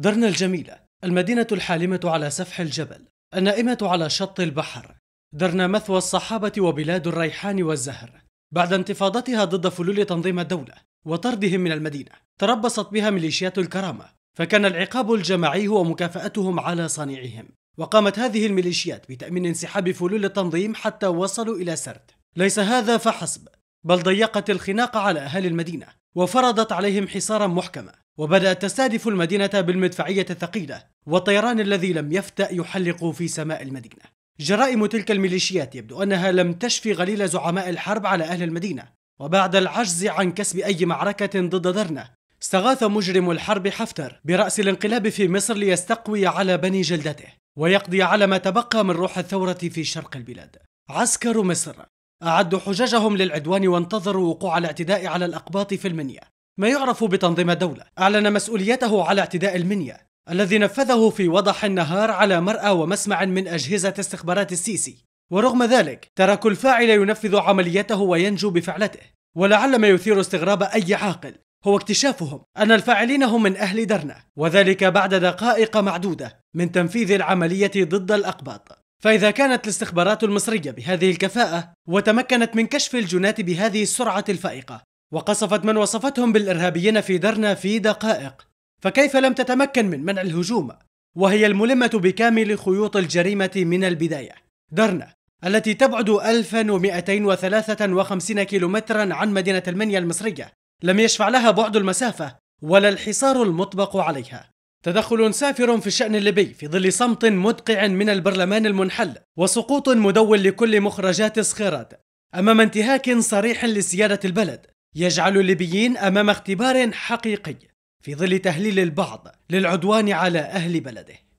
درنا الجميلة المدينة الحالمة على سفح الجبل النائمة على شط البحر درنا مثوى الصحابة وبلاد الريحان والزهر بعد انتفاضتها ضد فلول تنظيم الدولة وطردهم من المدينة تربصت بها ميليشيات الكرامة فكان العقاب الجماعي هو مكافأتهم على صنيعهم وقامت هذه الميليشيات بتأمين انسحاب فلول التنظيم حتى وصلوا إلى سرت ليس هذا فحسب بل ضيقت الخناق على أهل المدينة وفرضت عليهم حصارا محكما وبدأت تستهدف المدينة بالمدفعية الثقيلة والطيران الذي لم يفتأ يحلق في سماء المدينة جرائم تلك الميليشيات يبدو أنها لم تشفي غليل زعماء الحرب على أهل المدينة وبعد العجز عن كسب أي معركة ضد درنة استغاث مجرم الحرب حفتر برأس الانقلاب في مصر ليستقوي على بني جلدته ويقضي على ما تبقى من روح الثورة في شرق البلاد عسكر مصر أعدوا حججهم للعدوان وانتظروا وقوع الاعتداء على الأقباط في المنيا ما يعرف بتنظيم الدولة أعلن مسؤوليته على اعتداء المنيا الذي نفذه في وضح النهار على مرأى ومسمع من أجهزة استخبارات السيسي ورغم ذلك تركوا الفاعل ينفذ عمليته وينجو بفعلته ولعل ما يثير استغراب أي عاقل هو اكتشافهم أن الفاعلين هم من أهل درنا وذلك بعد دقائق معدودة من تنفيذ العملية ضد الأقباط فإذا كانت الاستخبارات المصرية بهذه الكفاءة وتمكنت من كشف الجنات بهذه السرعة الفائقة وقصفت من وصفتهم بالإرهابيين في درنا في دقائق فكيف لم تتمكن من منع الهجوم وهي الملمة بكامل خيوط الجريمة من البداية درنا التي تبعد 1253 كيلومترا عن مدينة المنيا المصرية لم يشفع لها بعد المسافة ولا الحصار المطبق عليها تدخل سافر في الشأن الليبي في ظل صمت مدقع من البرلمان المنحل وسقوط مدون لكل مخرجات صخيرات أمام انتهاك صريح لسيادة البلد يجعل الليبيين أمام اختبار حقيقي في ظل تهليل البعض للعدوان على أهل بلده